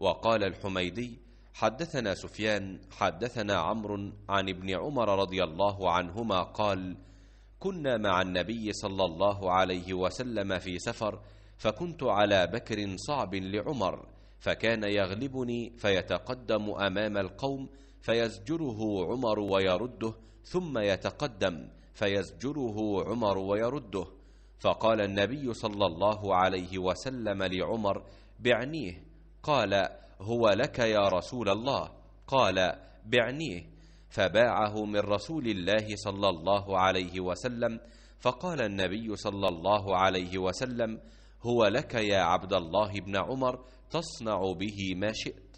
وقال الحميدي حدثنا سفيان حدثنا عمرو عن ابن عمر رضي الله عنهما قال كنا مع النبي صلى الله عليه وسلم في سفر فكنت على بكر صعب لعمر فكان يغلبني فيتقدم امام القوم فيزجره عمر ويرده ثم يتقدم فيزجره عمر ويرده فقال النبي صلى الله عليه وسلم لعمر بعنيه قال هو لك يا رسول الله قال بعنيه فباعه من رسول الله صلى الله عليه وسلم فقال النبي صلى الله عليه وسلم هو لك يا عبد الله بن عمر تصنع به ما شئت